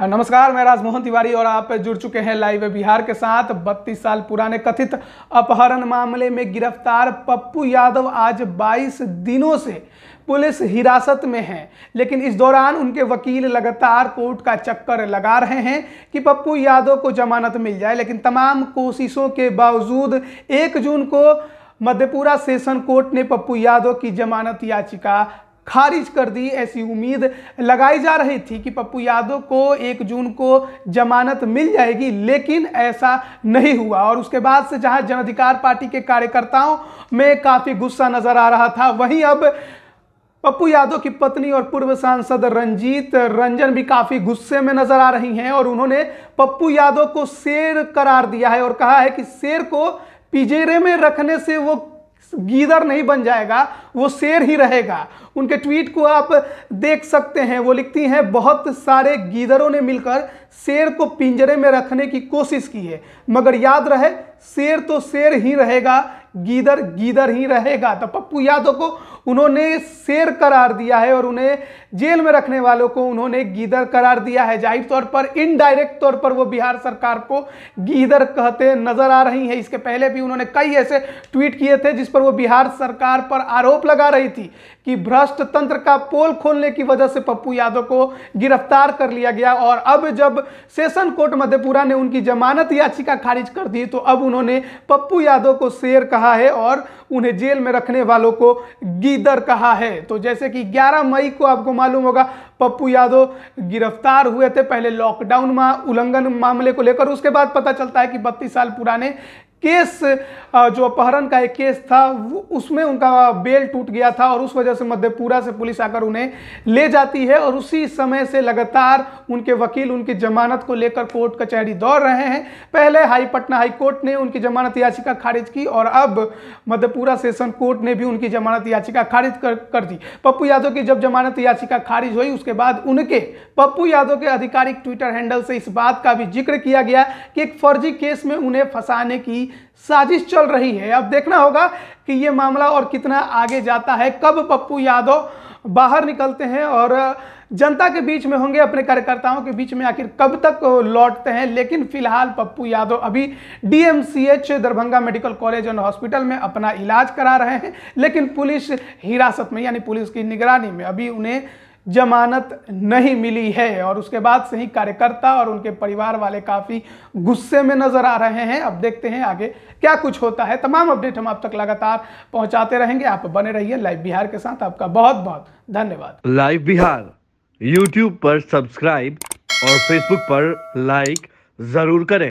हाँ, नमस्कार मैं राजमोहन तिवारी और आप जुड़ चुके हैं लाइव बिहार के साथ 32 साल पुराने कथित अपहरण मामले में गिरफ्तार पप्पू यादव आज 22 दिनों से पुलिस हिरासत में है लेकिन इस दौरान उनके वकील लगातार कोर्ट का चक्कर लगा रहे हैं कि पप्पू यादव को जमानत मिल जाए लेकिन तमाम कोशिशों के बावजूद एक जून को मध्यपुरा सेशन कोर्ट ने पप्पू यादव की जमानत याचिका खारिज कर दी ऐसी उम्मीद लगाई जा रही थी कि पप्पू यादव को एक जून को जमानत मिल जाएगी लेकिन ऐसा नहीं हुआ और उसके बाद से जहां जन अधिकार पार्टी के कार्यकर्ताओं में काफ़ी गुस्सा नजर आ रहा था वहीं अब पप्पू यादव की पत्नी और पूर्व सांसद रंजीत रंजन भी काफ़ी गुस्से में नजर आ रही हैं और उन्होंने पप्पू यादव को शेर करार दिया है और कहा है कि शेर को पिजेरे में रखने से वो गीदर नहीं बन जाएगा वो शेर ही रहेगा उनके ट्वीट को आप देख सकते हैं वो लिखती हैं बहुत सारे गीदरों ने मिलकर शेर को पिंजरे में रखने की कोशिश की है मगर याद रहे शेर तो शेर ही रहेगा गीदर गीदर ही रहेगा तो पप्पू यादव को उन्होंने शेर करार दिया है और उन्हें जेल में रखने वालों को उन्होंने गीदर करार दिया है जाहिर तौर पर इनडायरेक्ट तौर पर वो बिहार सरकार को गीदर कहते नजर आ रही है इसके पहले भी उन्होंने कई ऐसे ट्वीट किए थे जिस पर वो बिहार सरकार पर आरोप लगा रही थी कि भ्रष्ट तंत्र का पोल खोलने की वजह से पप्पू यादव को गिरफ्तार कर लिया गया और अब जब सेशन कोर्ट मधेपुरा ने उनकी जमानत याचिका खारिज कर दी तो अब उन्होंने पप्पू यादव को शेर कहा है और उन्हें जेल में रखने वालों को गी दर कहा है तो जैसे कि 11 मई को आपको मालूम होगा पप्पू यादव गिरफ्तार हुए थे पहले लॉकडाउन मा उल्लंघन मामले को लेकर उसके बाद पता चलता है कि बत्तीस साल पुराने केस जो अपहरण का एक केस था उसमें उनका बेल टूट गया था और उस वजह से मध्यपुरा से पुलिस आकर उन्हें ले जाती है और उसी समय से लगातार उनके वकील उनकी जमानत को लेकर कोर्ट कचहरी दौड़ रहे हैं पहले हाई पटना हाई कोर्ट ने उनकी जमानत याचिका खारिज की और अब मध्यपुरा सेशन कोर्ट ने भी उनकी जमानत याचिका खारिज कर, कर दी पप्पू यादव की जब जमानत याचिका खारिज हुई उसके बाद उनके पप्पू यादव के आधिकारिक ट्विटर हैंडल से इस बात का भी जिक्र किया गया कि एक फर्जी केस में उन्हें फंसाने की साजिश चल रही है अब देखना होगा कि ये मामला और कितना आगे जाता है कब पप्पू यादव बाहर निकलते हैं और जनता के बीच में होंगे अपने कार्यकर्ताओं के बीच में आखिर कब तक लौटते हैं लेकिन फिलहाल पप्पू यादव अभी DMCH Darbhanga medical college and hospital में अपना इलाज करा रहे हैं लेकिन पुलिस हिरासत में यानी पुलिस की निगरानी में अभी उन्हें जमानत नहीं मिली है और उसके बाद से ही कार्यकर्ता और उनके परिवार वाले काफ़ी गुस्से में नज़र आ रहे हैं अब देखते हैं आगे क्या कुछ होता है तमाम अपडेट हम आप तक लगातार पहुंचाते रहेंगे आप बने रहिए लाइव बिहार के साथ आपका बहुत बहुत धन्यवाद लाइव बिहार यूट्यूब पर सब्सक्राइब और फेसबुक पर लाइक जरूर करें